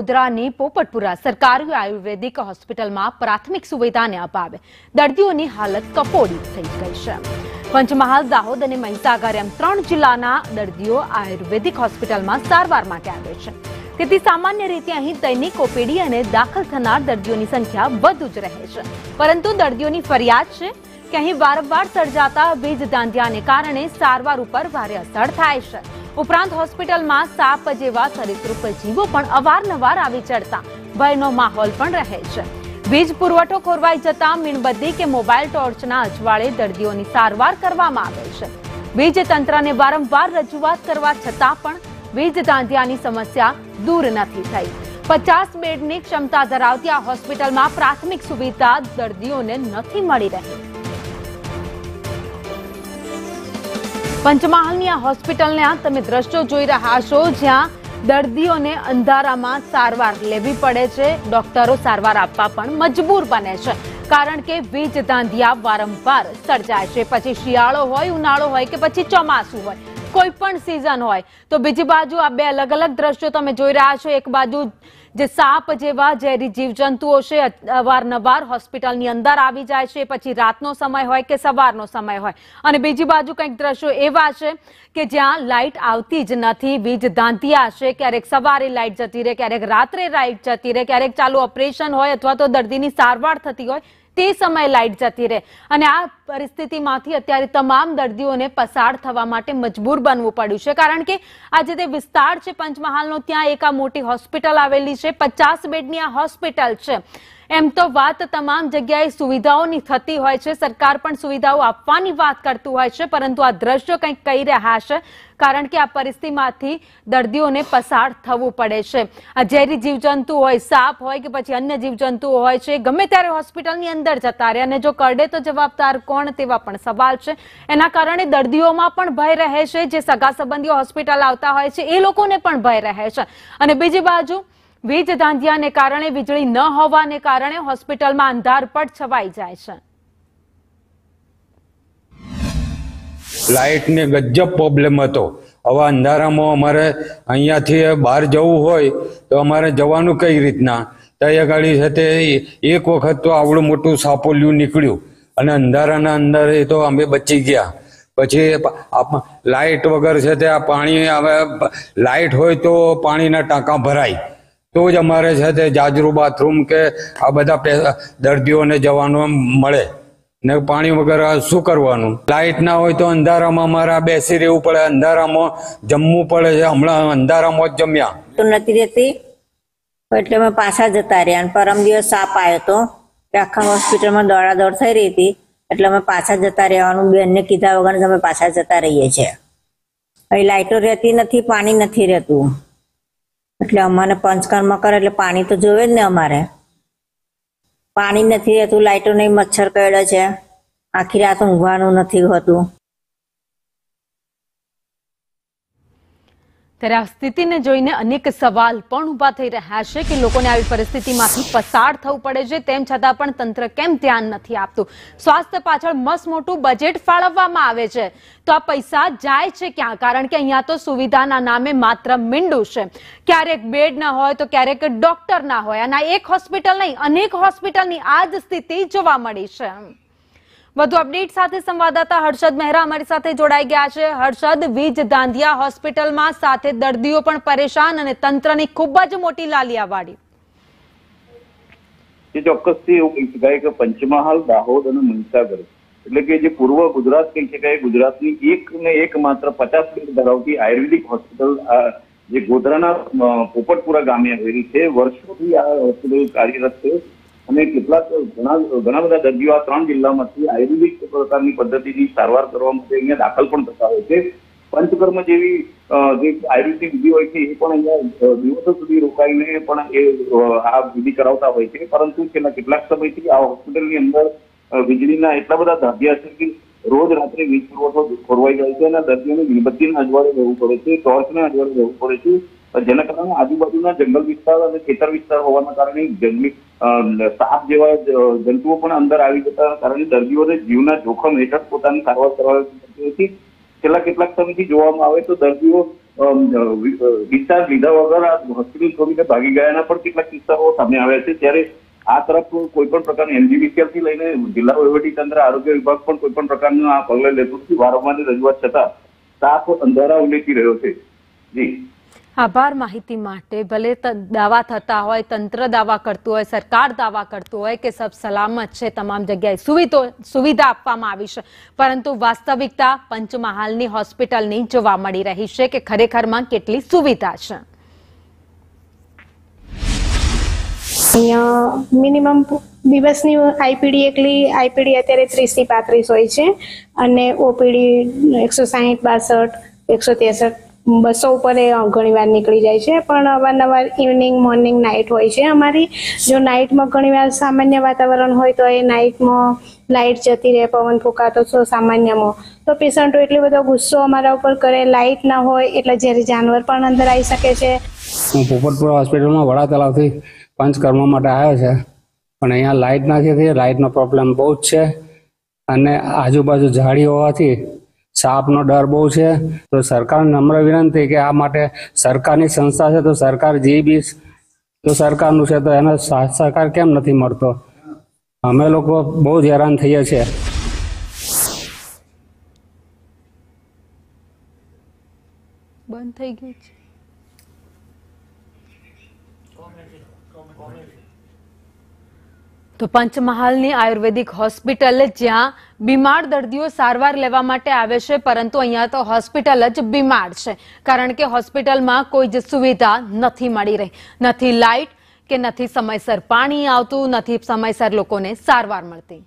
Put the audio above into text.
વડોદરાની પોપટપુરા સરકારી આયુર્વેદિક હોસ્પિટલમાં પ્રાથમિક સુવિધાને અપાવે દર્દીઓની હાલત કફોડી થઈ ગઈ છે પંચમહાલ દાહોદ અને મહિસાગર એમ ત્રણ જિલ્લાના દર્દીઓ આયુર્વેદિક હોસ્પિટલમાં સારવાર માટે આવે છે તેથી સામાન્ય રીતે અહીં દૈનિક ઓપીડી અને દાખલ થનાર દર્દીઓની સંખ્યા વધુ જ રહે છે પરંતુ દર્દીઓની ફરિયાદ છે કે અહીં વારંવાર સર્જાતા વીજ દાંધિયાને કારણે સારવાર ઉપર ભારે અસર થાય છે ઉપરાંત હોસ્પિટલમાં સાપ જેવા સરીસૃપ જીવો પણ અવારનવાર આવી ચડતા ભયનો માહોલ પણ રહે છે વીજ પુરવઠો ખોરવાઈ જતા મીણબત્તી કે મોબાઈલ ટોર્ચના અજવાળે દર્દીઓની સારવાર કરવામાં આવે છે વીજ તંત્રને વારંવાર રજૂઆત કરવા છતાં પણ વીજ દાંધિયાની સમસ્યા દૂર નથી થઈ પચાસ બેડની ક્ષમતા ધરાવતી આ હોસ્પિટલમાં પ્રાથમિક સુવિધા દર્દીઓને નથી મળી રહી પંચમહાલની આ હોસ્પિટલને આ તમે દ્રશ્યો જોઈ રહ્યા છો જ્યાં દર્દીઓને અંધારામાં સારવાર લેવી પડે છે ડોક્ટરો સારવાર આપવા પણ મજબૂર બને છે કારણ કે વીજ ધાંધિયા વારંવાર સર્જાય છે પછી શિયાળો હોય ઉનાળો હોય કે પછી ચોમાસું હોય કોઈ પણ સિઝન હોય તો બીજી બાજુ આ બે અલગ અલગ દ્રશ્યો તમે જોઈ રહ્યા છો એક બાજુ જે સાપ જેવા ઝેરી જીવજંતુઓ છે અવારનવાર હોસ્પિટલની અંદર આવી જાય છે પછી રાતનો સમય હોય કે સવારનો સમય હોય અને બીજી બાજુ કંઈક દ્રશ્યો એવા છે કે જ્યાં લાઇટ આવતી જ નથી વીજ ધાંતિયા છે ક્યારેક સવારે લાઇટ જતી રહે ક્યારેક રાત્રે લાઇટ જતી રહે ક્યારેક ચાલુ ઓપરેશન હોય અથવા તો દર્દીની સારવાર થતી હોય તે સમય લાઇટ જતી રહે અને આ પરિસ્થિતિમાંથી અત્યારે તમામ દર્દીઓને પસાર થવા માટે મજબૂર બનવું પડ્યું છે કારણ કે આ જે તે વિસ્તાર છે પંચમહાલનો ત્યાં એક આ મોટી હોસ્પિટલ આવેલી છે પચાસ બેડની આ હોસ્પિટલ છે એમ તો વાત તમામ જગ્યાએ સુવિધાઓની થતી હોય છે સરકાર પણ સુવિધાઓ આપવાની વાત કરતું હોય છે પરંતુ આ દ્રશ્યો કંઈક કહી રહ્યા છે કારણ કે આ પરિસ્થિતિમાંથી દર્દીઓને પસાર થવું પડે છે આ ઝેરી જીવજંતુ હોય સાપ હોય કે પછી અન્ય જીવજંતુઓ હોય છે ગમે ત્યારે હોસ્પિટલની અંદર જતા રહે અને જો કરડે તો જવાબદાર કોણ તેવા પણ સવાલ છે એના કારણે દર્દીઓમાં પણ ભય રહે છે જે સગા સંબંધીઓ હોસ્પિટલ આવતા હોય છે એ લોકોને પણ ભય રહે છે અને બીજી બાજુ વીજ ધાંધિયાને કારણે વીજળી ન હોવાને કારણે હોસ્પિટલમાં અંધારપટ છવાઈ જાય છે લાઇટને ગજબ પ્રોબ્લેમ હતો હવે અંધારામાં અમારે અહીંયાથી બહાર જવું હોય તો અમારે જવાનું કઈ રીતના ત્યાં ગાડી છે તે એક વખત તો આવડું મોટું સાપોલિયું નીકળ્યું અને અંધારાના અંદર એ તો અમે બચી ગયા પછી લાઇટ વગર છે તે પાણી હવે લાઇટ હોય તો પાણીના ટાંકા ભરાય તો જ અમારે છે તે જાજરૂ બાથરૂમ કે આ બધા દર્દીઓને જવાનું મળે ને પાણી વગર શું કરવાનું લાઇટ ના હોય તો અંધારામાં મારા બેસી રહેવું પડે અંધારામાં જમવું પડે છે હમણાં અંધારામાં જ જમ્યા તો નથી રહેતી એટલે અમે પાછા જતા રહ્યા અને પરમ દિવસ સાપ આવ્યો હતો આખા હોસ્પિટલમાં દોડાદોડ થઈ રહી હતી એટલે અમે પાછા જતા રહેવાનું બેનને કીધા વગર અમે પાછા જતા રહીએ છીએ અહીં લાઇટો રહેતી નથી પાણી નથી રહેતું એટલે અમારે પંચકર્મ કરે એટલે પાણી તો જોવે જ ને અમારે પાણી નથી રહેતું લાઇટો નહીં મચ્છર કરડે છે આખી રાત ઊંઘવાનું નથી હોતું ત્યારે આ સ્થિતિને જોઈને અનેક સવાલ પણ ઊભા થઈ રહ્યા છે કે લોકોને આવી પરિસ્થિતિમાંથી પસાર થવું પડે છે તેમ છતાં પણ તંત્ર કેમ ધ્યાન નથી આપતું સ્વાસ્થ્ય પાછળ મસ્ત મોટું બજેટ ફાળવવામાં આવે છે તો આ પૈસા જાય છે ક્યાં કારણ કે અહીંયા તો સુવિધાના નામે માત્ર મીંડું છે ક્યારેક બેડ ના હોય તો ક્યારેક ડોક્ટર ના હોય અને એક હોસ્પિટલ નહીં અનેક હોસ્પિટલની આ જ સ્થિતિ જોવા મળી છે વધુ અપડેટ સાથે સંવાદદાતા હર્ષદ મહેરા અમારી સાથે જોડાઈ ગયા છે હર્ષદ વીજ દાંધિયા હોસ્પિટલમાં સાથે દર્દીઓ પણ પરેશાન અને તંત્રની ખૂબ જ મોટી લાલિયાવાડી ચોક્કસથી એવું કહી શકાય કે પંચમહાલ દાહોદ અને મહીસાગર એટલે કે જે પૂર્વ ગુજરાત કહી શકાય ગુજરાતની એક ને એક માત્ર પચાસ બેડ ધરાવતી આયુર્વેદિક હોસ્પિટલ જે ગોધરાના પોપટપુરા ગામે આવેલી છે વર્ષોથી આ હોસ્પિટલ કાર્યરત છે અને કેટલાક ઘણા ઘણા બધા દર્દીઓ આ ત્રણ જિલ્લામાંથી આયુર્વેદિક પ્રકારની પદ્ધતિની સારવાર કરવા માટે અહીંયા દાખલ પણ થતા હોય છે પંચકર્મ જેવી જે આયુર્વેદિક વિધિ હોય છે એ પણ અહીંયા દિવસો સુધી રોકાઈને પણ એ આ વિધિ કરાવતા હોય છે પરંતુ છેલ્લા કેટલાક સમયથી આ હોસ્પિટલની અંદર વીજળીના એટલા બધા ધાબ્યા છે કે રોજ રાત્રે વીજ પુરવઠો ખોરવાઈ જાય છે અને દર્દીઓને મીણબત્તીના અજવાળે રહેવું પડે છે ટોર્ચના અજવાળે રહેવું પડે છે જેના કારણે આજુબાજુના જંગલ વિસ્તાર અને ખેતર વિસ્તાર હોવાના કારણે જંગલી સાપ જેવા જંતુઓ પણ અંદર આવી જતા કારણે દર્દીઓને જીવના જોખમ હેઠળ પોતાની સારવાર કરવા છેલ્લા કેટલાક સમયથી જોવામાં આવે તો દર્દીઓ ડિસ્ચાર્જ લીધા વગર હોસ્પિટલ છોડીને ભાગી ગયાના પણ કેટલાક કિસ્સાઓ સામે આવ્યા છે ત્યારે આ તરફ કોઈ પણ પ્રકારની થી લઈને જિલ્લા વહીવટી તંત્ર આરોગ્ય વિભાગ પણ કોઈ પણ પ્રકારના આ પગલે લેતું નથી વારંવારની રજૂઆત છતાં સાપ અંધારા ઉલેચી રહ્યો છે જી આભાર માહિતી માટે ભલે દાવા થતા હોય તંત્ર દાવા કરતું હોય સરકાર દાવા કરતું હોય કે સબ સલામત છે તમામ જગ્યાએ સુવિધો સુવિધા આપવામાં આવી છે પરંતુ વાસ્તવિકતા પંચમહાલની હોસ્પિટલની જોવા મળી રહી છે કે ખરેખરમાં કેટલી સુવિધા છે અહીંયા મિનિમમ દિવસની આઈપીડી એકલી આઈપીડી અત્યારે ત્રીસથી પાંત્રીસ હોય છે અને ઓપીડી એકસો સાહીઠ બાસઠ એકસો ત્રેસઠ બસો ઉપર એ ઘણીવાર નીકળી જાય છે પણ અવારનવાર ઇવનિંગ મોર્નિંગ નાઇટ હોય છે અમારી જો નાઇટમાં ઘણીવાર સામાન્ય વાતાવરણ હોય તો એ નાઇટમાં લાઇટ જતી રહે પવન ફૂંકાતો છો સામાન્યમાં તો પેશન્ટો એટલો બધો ગુસ્સો અમારા ઉપર કરે લાઇટ ના હોય એટલે જ્યારે જાનવર પણ અંદર આવી શકે છે હું પોપટપુરા હોસ્પિટલમાં વડા તળાવથી પંચકર્મ માટે આવ્યો છે પણ અહીંયા લાઇટ નથી લાઇટનો પ્રોબ્લેમ બહુ જ છે અને આજુબાજુ ઝાડી હોવાથી સાપનો ડર બહુ છે તો સરકાર નમ્ર વિનંતી કે આ માટે સરકારની સંસ્થા છે તો સરકાર જે બી તો સરકારનું છે તો એનો સાથ સહકાર કેમ નથી મળતો અમે લોકો બહુ જ હેરાન થઈએ છીએ બંધ થઈ ગયું છે તો પંચમહાલની આયુર્વેદિક હોસ્પિટલ જ્યાં બીમાર દર્દીઓ સારવાર લેવા માટે આવે છે પરંતુ અહીંયા તો હોસ્પિટલ જ બીમાર છે કારણ કે હોસ્પિટલમાં કોઈ જ સુવિધા નથી મળી રહી નથી લાઇટ કે નથી સમયસર પાણી આવતું નથી સમયસર લોકોને સારવાર મળતી